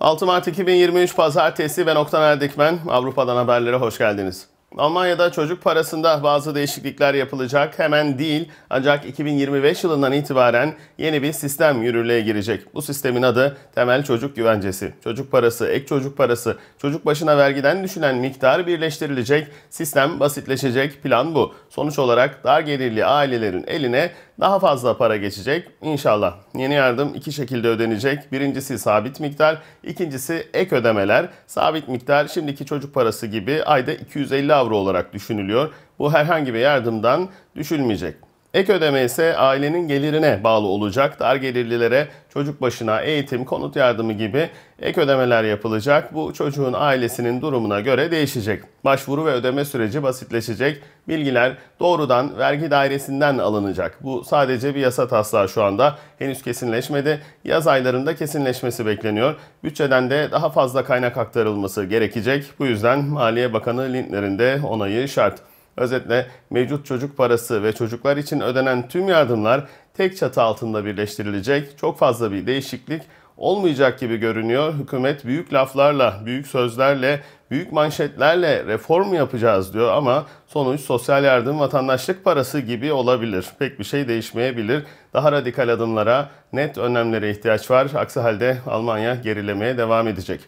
6 Mart 2023 Pazartesi ve Oktan Erdikmen Avrupa'dan haberlere hoş geldiniz. Almanya'da çocuk parasında bazı değişiklikler yapılacak. Hemen değil ancak 2025 yılından itibaren yeni bir sistem yürürlüğe girecek. Bu sistemin adı temel çocuk güvencesi. Çocuk parası, ek çocuk parası, çocuk başına vergiden düşülen miktar birleştirilecek. Sistem basitleşecek. Plan bu. Sonuç olarak daha gelirli ailelerin eline daha fazla para geçecek inşallah. Yeni yardım iki şekilde ödenecek. Birincisi sabit miktar, ikincisi ek ödemeler. Sabit miktar şimdiki çocuk parası gibi ayda 250 avro olarak düşünülüyor. Bu herhangi bir yardımdan düşülmeyecek. Ek ödeme ise ailenin gelirine bağlı olacak. Dar gelirlilere çocuk başına eğitim, konut yardımı gibi ek ödemeler yapılacak. Bu çocuğun ailesinin durumuna göre değişecek. Başvuru ve ödeme süreci basitleşecek. Bilgiler doğrudan vergi dairesinden alınacak. Bu sadece bir yasa taslağı şu anda. Henüz kesinleşmedi. Yaz aylarında kesinleşmesi bekleniyor. Bütçeden de daha fazla kaynak aktarılması gerekecek. Bu yüzden Maliye Bakanı Lindner'in de onayı şart. Özetle mevcut çocuk parası ve çocuklar için ödenen tüm yardımlar tek çatı altında birleştirilecek. Çok fazla bir değişiklik olmayacak gibi görünüyor. Hükümet büyük laflarla, büyük sözlerle, büyük manşetlerle reform yapacağız diyor ama sonuç sosyal yardım vatandaşlık parası gibi olabilir. Pek bir şey değişmeyebilir. Daha radikal adımlara, net önlemlere ihtiyaç var. Aksi halde Almanya gerilemeye devam edecek.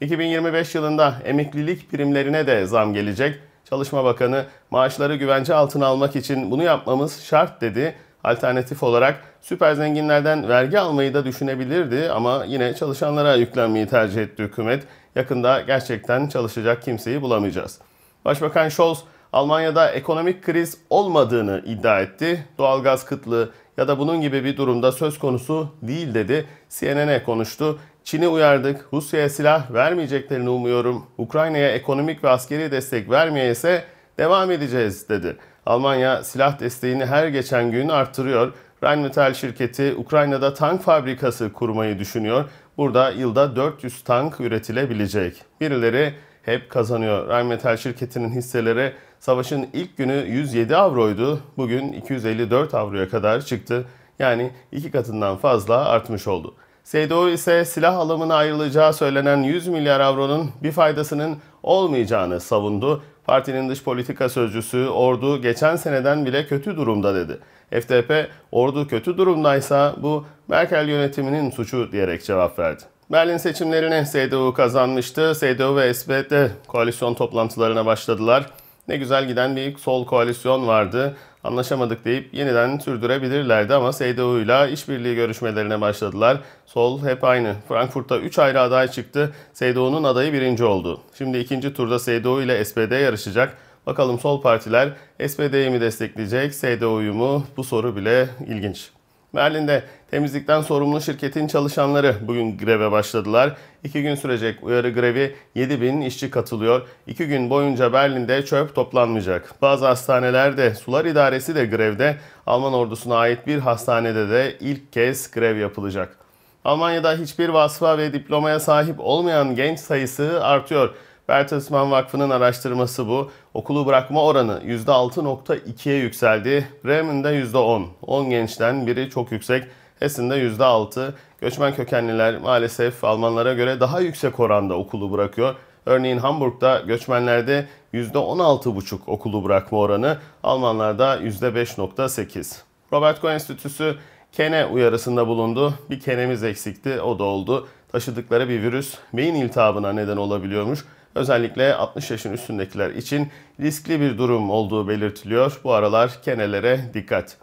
2025 yılında emeklilik primlerine de zam gelecek. Çalışma Bakanı maaşları güvence altına almak için bunu yapmamız şart dedi. Alternatif olarak süper zenginlerden vergi almayı da düşünebilirdi ama yine çalışanlara yüklenmeyi tercih etti hükümet. Yakında gerçekten çalışacak kimseyi bulamayacağız. Başbakan Scholz Almanya'da ekonomik kriz olmadığını iddia etti. Doğalgaz kıtlığı ya da bunun gibi bir durumda söz konusu değil dedi. CNN'e konuştu. Çin'i uyardık, Rusya'ya silah vermeyeceklerini umuyorum. Ukrayna'ya ekonomik ve askeri destek vermeye ise devam edeceğiz dedi. Almanya silah desteğini her geçen gün arttırıyor. Rheinmetall şirketi Ukrayna'da tank fabrikası kurmayı düşünüyor. Burada yılda 400 tank üretilebilecek. Birileri hep kazanıyor. Rheinmetall şirketinin hisseleri savaşın ilk günü 107 avroydu. Bugün 254 avroya kadar çıktı. Yani iki katından fazla artmış oldu. CDU ise silah alımına ayrılacağı söylenen 100 milyar avronun bir faydasının olmayacağını savundu. Partinin dış politika sözcüsü ordu geçen seneden bile kötü durumda dedi. FDP ordu kötü durumdaysa bu Merkel yönetiminin suçu diyerek cevap verdi. Berlin seçimlerini CDU kazanmıştı. CDU ve SPD koalisyon toplantılarına başladılar. Ne güzel giden bir sol koalisyon vardı anlaşamadık deyip yeniden sürdürebilirlerdi ama CDU ile işbirliği görüşmelerine başladılar. Sol hep aynı. Frankfurt'ta 3 ayrı aday çıktı. CDU'nun adayı birinci oldu. Şimdi ikinci turda CDU ile SPD yarışacak. Bakalım sol partiler SPD'yi mi destekleyecek, CDU'yu mu? Bu soru bile ilginç. Berlin'de temizlikten sorumlu şirketin çalışanları bugün greve başladılar. İki gün sürecek uyarı grevi 7 bin işçi katılıyor. İki gün boyunca Berlin'de çöp toplanmayacak. Bazı hastanelerde sular idaresi de grevde. Alman ordusuna ait bir hastanede de ilk kez grev yapılacak. Almanya'da hiçbir vasfa ve diplomaya sahip olmayan genç sayısı artıyor. Bertelsmann Vakfı'nın araştırması bu. Okulu bırakma oranı %6.2'ye yükseldi. Bremen'de %10. 10 gençten biri çok yüksek. Esin'de %6. Göçmen kökenliler maalesef Almanlara göre daha yüksek oranda okulu bırakıyor. Örneğin Hamburg'da göçmenlerde %16,5 okulu bırakma oranı, Almanlarda %5,8. Robert Koch Enstitüsü kene uyarısında bulundu. Bir kenemiz eksikti, o da oldu. Taşıdıkları bir virüs beyin iltihabına neden olabiliyormuş. Özellikle 60 yaşın üstündekiler için riskli bir durum olduğu belirtiliyor. Bu aralar kenelere dikkat.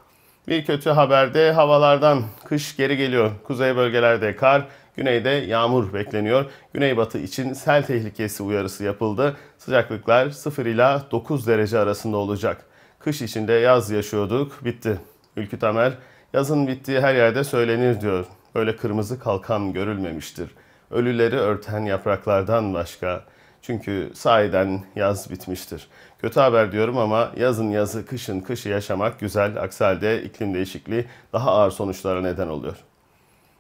Bir kötü haber de havalardan kış geri geliyor. Kuzey bölgelerde kar, güneyde yağmur bekleniyor. Güneybatı için sel tehlikesi uyarısı yapıldı. Sıcaklıklar 0 ila 9 derece arasında olacak. Kış içinde yaz yaşıyorduk, bitti. Ülkü Tamer, yazın bittiği her yerde söylenir diyor. Böyle kırmızı kalkan görülmemiştir. Ölüleri örten yapraklardan başka.'' Çünkü sahiden yaz bitmiştir. Kötü haber diyorum ama yazın yazı, kışın kışı yaşamak güzel. Aksi halde iklim değişikliği daha ağır sonuçlara neden oluyor.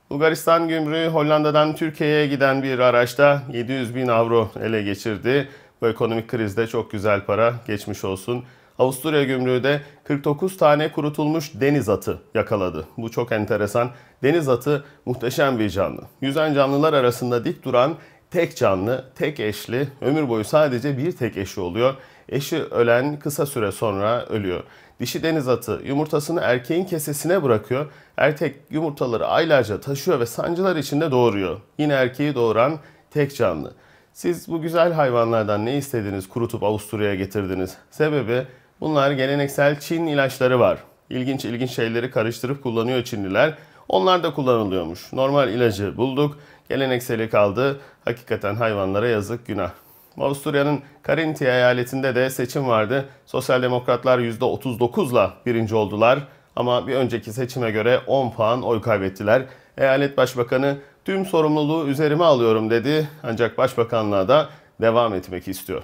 Bulgaristan gümrüğü Hollanda'dan Türkiye'ye giden bir araçta 700 bin avro ele geçirdi. Bu ekonomik krizde çok güzel para geçmiş olsun. Avusturya gümrüğü de 49 tane kurutulmuş deniz atı yakaladı. Bu çok enteresan. Deniz atı muhteşem bir canlı. Yüzen canlılar arasında dik duran tek canlı, tek eşli, ömür boyu sadece bir tek eşi oluyor. Eşi ölen kısa süre sonra ölüyor. Dişi deniz atı yumurtasını erkeğin kesesine bırakıyor. Erkek yumurtaları aylarca taşıyor ve sancılar içinde doğuruyor. Yine erkeği doğuran tek canlı. Siz bu güzel hayvanlardan ne istediniz kurutup Avusturya'ya getirdiniz? Sebebi bunlar geleneksel Çin ilaçları var. İlginç ilginç şeyleri karıştırıp kullanıyor Çinliler. Onlar da kullanılıyormuş. Normal ilacı bulduk. Gelenekseli kaldı. Hakikaten hayvanlara yazık günah. Avusturya'nın Karinti eyaletinde de seçim vardı. Sosyal Demokratlar %39'la birinci oldular ama bir önceki seçime göre 10 puan oy kaybettiler. Eyalet Başbakanı tüm sorumluluğu üzerime alıyorum dedi ancak başbakanlığa da devam etmek istiyor.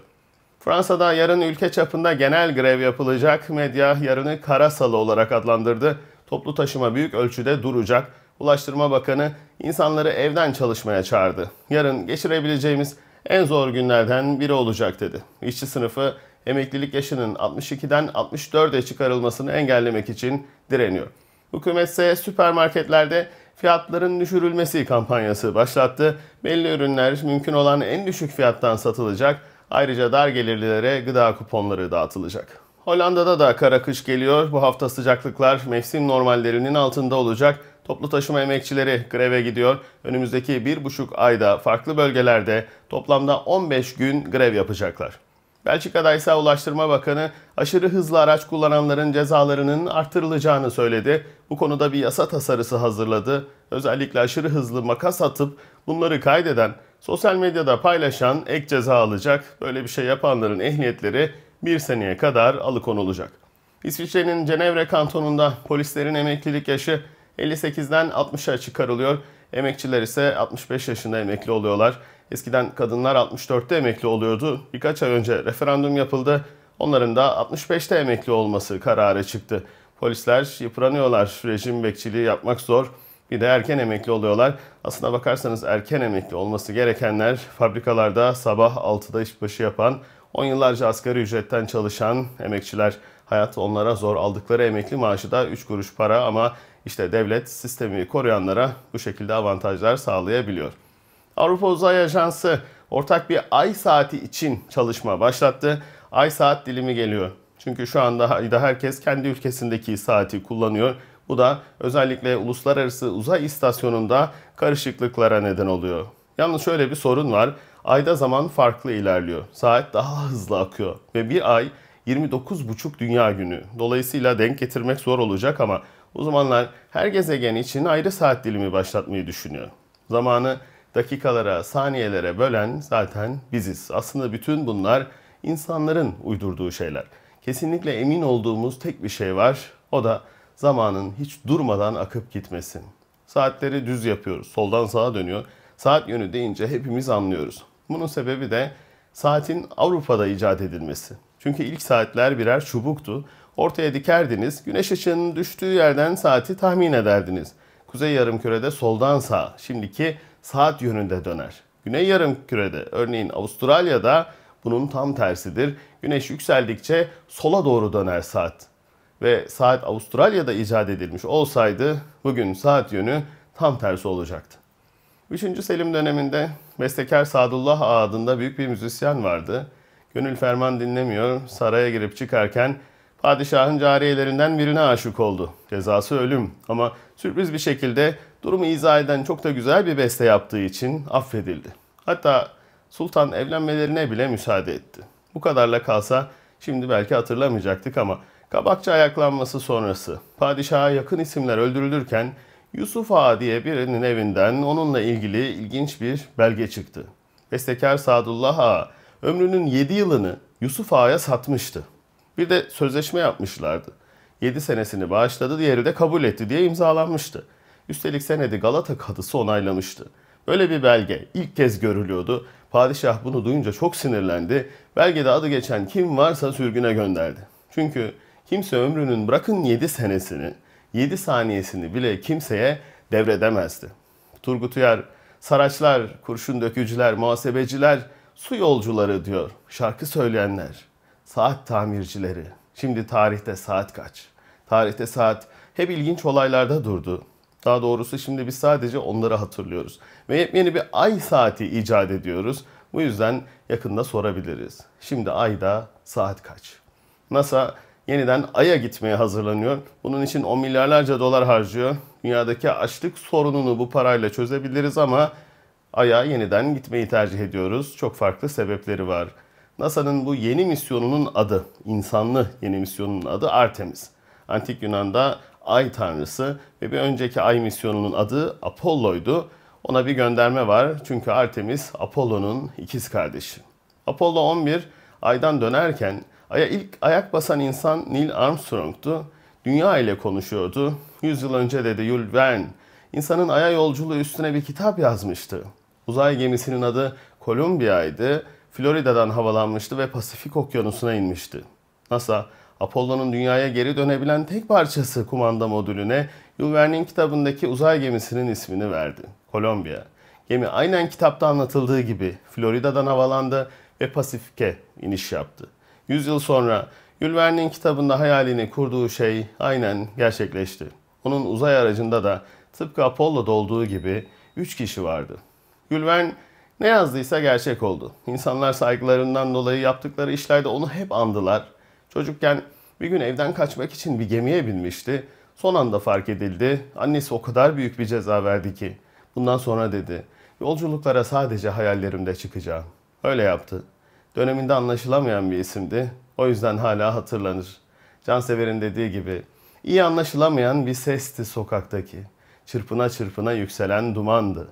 Fransa'da yarın ülke çapında genel grev yapılacak. Medya yarını kara salı olarak adlandırdı. Toplu taşıma büyük ölçüde duracak. Ulaştırma Bakanı insanları evden çalışmaya çağırdı. Yarın geçirebileceğimiz en zor günlerden biri olacak dedi. İşçi sınıfı emeklilik yaşının 62'den 64'e çıkarılmasını engellemek için direniyor. Hükümet ise süpermarketlerde fiyatların düşürülmesi kampanyası başlattı. Belli ürünler mümkün olan en düşük fiyattan satılacak. Ayrıca dar gelirlilere gıda kuponları dağıtılacak. Hollanda'da da kara kış geliyor. Bu hafta sıcaklıklar mevsim normallerinin altında olacak. Toplu taşıma emekçileri greve gidiyor. Önümüzdeki bir buçuk ayda farklı bölgelerde toplamda 15 gün grev yapacaklar. Belçika'da ise Ulaştırma Bakanı aşırı hızlı araç kullananların cezalarının artırılacağını söyledi. Bu konuda bir yasa tasarısı hazırladı. Özellikle aşırı hızlı makas atıp bunları kaydeden, sosyal medyada paylaşan ek ceza alacak. Böyle bir şey yapanların ehliyetleri bir seneye kadar alıkonulacak. İsviçre'nin Cenevre kantonunda polislerin emeklilik yaşı 58'den 60'a çıkarılıyor. Emekçiler ise 65 yaşında emekli oluyorlar. Eskiden kadınlar 64'te emekli oluyordu. Birkaç ay önce referandum yapıldı. Onların da 65'te emekli olması kararı çıktı. Polisler yıpranıyorlar. Rejim bekçiliği yapmak zor. Bir de erken emekli oluyorlar. Aslına bakarsanız erken emekli olması gerekenler fabrikalarda sabah 6'da işbaşı yapan, 10 yıllarca asgari ücretten çalışan emekçiler hayat onlara zor aldıkları emekli maaşı da 3 kuruş para ama işte devlet sistemi koruyanlara bu şekilde avantajlar sağlayabiliyor. Avrupa Uzay Ajansı ortak bir ay saati için çalışma başlattı. Ay saat dilimi geliyor. Çünkü şu anda ayda herkes kendi ülkesindeki saati kullanıyor. Bu da özellikle uluslararası uzay istasyonunda karışıklıklara neden oluyor. Yalnız şöyle bir sorun var. Ayda zaman farklı ilerliyor. Saat daha hızlı akıyor ve bir ay 29,5 dünya günü. Dolayısıyla denk getirmek zor olacak ama uzmanlar her gezegen için ayrı saat dilimi başlatmayı düşünüyor. Zamanı dakikalara, saniyelere bölen zaten biziz. Aslında bütün bunlar insanların uydurduğu şeyler. Kesinlikle emin olduğumuz tek bir şey var. O da zamanın hiç durmadan akıp gitmesin. Saatleri düz yapıyoruz. Soldan sağa dönüyor. Saat yönü deyince hepimiz anlıyoruz. Bunun sebebi de saatin Avrupa'da icat edilmesi. Çünkü ilk saatler birer çubuktu. Ortaya dikerdiniz, güneş ışığının düştüğü yerden saati tahmin ederdiniz. Kuzey yarımkürede soldan sağa, şimdiki saat yönünde döner. Güney yarımkürede, örneğin Avustralya'da bunun tam tersidir. Güneş yükseldikçe sola doğru döner saat. Ve saat Avustralya'da icat edilmiş olsaydı bugün saat yönü tam tersi olacaktı. Üçüncü Selim döneminde bestekar Sadullah Ağa adında büyük bir müzisyen vardı. Gönül ferman dinlemiyor, saraya girip çıkarken padişahın cariyelerinden birine aşık oldu. Cezası ölüm ama sürpriz bir şekilde durumu izah eden çok da güzel bir beste yaptığı için affedildi. Hatta sultan evlenmelerine bile müsaade etti. Bu kadarla kalsa şimdi belki hatırlamayacaktık ama kabakçı ayaklanması sonrası padişaha yakın isimler öldürülürken Yusuf Ağa diye birinin evinden onunla ilgili ilginç bir belge çıktı. Bestekar Sadullah Ağa ömrünün 7 yılını Yusuf Ağa'ya satmıştı. Bir de sözleşme yapmışlardı. 7 senesini bağışladı, diğeri de kabul etti diye imzalanmıştı. Üstelik senedi Galata Kadısı onaylamıştı. Böyle bir belge ilk kez görülüyordu. Padişah bunu duyunca çok sinirlendi. Belgede adı geçen kim varsa sürgüne gönderdi. Çünkü kimse ömrünün bırakın 7 senesini 7 saniyesini bile kimseye devredemezdi. Turgut Uyar, saraçlar, kurşun dökücüler, muhasebeciler, su yolcuları diyor. Şarkı söyleyenler, saat tamircileri. Şimdi tarihte saat kaç? Tarihte saat hep ilginç olaylarda durdu. Daha doğrusu şimdi biz sadece onları hatırlıyoruz. Ve yepyeni bir ay saati icat ediyoruz. Bu yüzden yakında sorabiliriz. Şimdi ayda saat kaç? NASA yeniden Ay'a gitmeye hazırlanıyor. Bunun için o milyarlarca dolar harcıyor. Dünyadaki açlık sorununu bu parayla çözebiliriz ama Ay'a yeniden gitmeyi tercih ediyoruz. Çok farklı sebepleri var. NASA'nın bu yeni misyonunun adı, insanlı yeni misyonunun adı Artemis. Antik Yunan'da Ay tanrısı ve bir önceki Ay misyonunun adı Apollo'ydu. Ona bir gönderme var çünkü Artemis Apollo'nun ikiz kardeşi. Apollo 11 Ay'dan dönerken Aya ilk ayak basan insan Neil Armstrong'tu. Dünya ile konuşuyordu. Yüzyıl önce dedi Jules Verne. İnsanın aya yolculuğu üstüne bir kitap yazmıştı. Uzay gemisinin adı Columbia'ydı. Florida'dan havalanmıştı ve Pasifik Okyanusu'na inmişti. NASA, Apollo'nun dünyaya geri dönebilen tek parçası kumanda modülüne Jules Verne'in kitabındaki uzay gemisinin ismini verdi. Columbia. Gemi aynen kitapta anlatıldığı gibi Florida'dan havalandı ve Pasifik'e iniş yaptı. 100 yıl sonra Jules kitabında hayalini kurduğu şey aynen gerçekleşti. Onun uzay aracında da tıpkı Apollo'da olduğu gibi 3 kişi vardı. Jules ne yazdıysa gerçek oldu. İnsanlar saygılarından dolayı yaptıkları işlerde onu hep andılar. Çocukken bir gün evden kaçmak için bir gemiye binmişti. Son anda fark edildi. Annesi o kadar büyük bir ceza verdi ki. Bundan sonra dedi, yolculuklara sadece hayallerimde çıkacağım. Öyle yaptı. Döneminde anlaşılamayan bir isimdi. O yüzden hala hatırlanır. Cansever'in dediği gibi iyi anlaşılamayan bir sesti sokaktaki. Çırpına çırpına yükselen dumandı.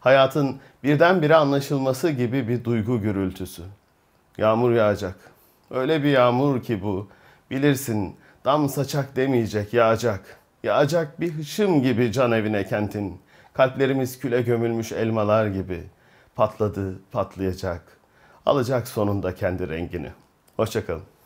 Hayatın birdenbire anlaşılması gibi bir duygu gürültüsü. Yağmur yağacak. Öyle bir yağmur ki bu. Bilirsin dam saçak demeyecek yağacak. Yağacak bir hışım gibi can evine kentin. Kalplerimiz küle gömülmüş elmalar gibi. Patladı, patlayacak.'' alacak sonunda kendi rengini. Hoşçakalın.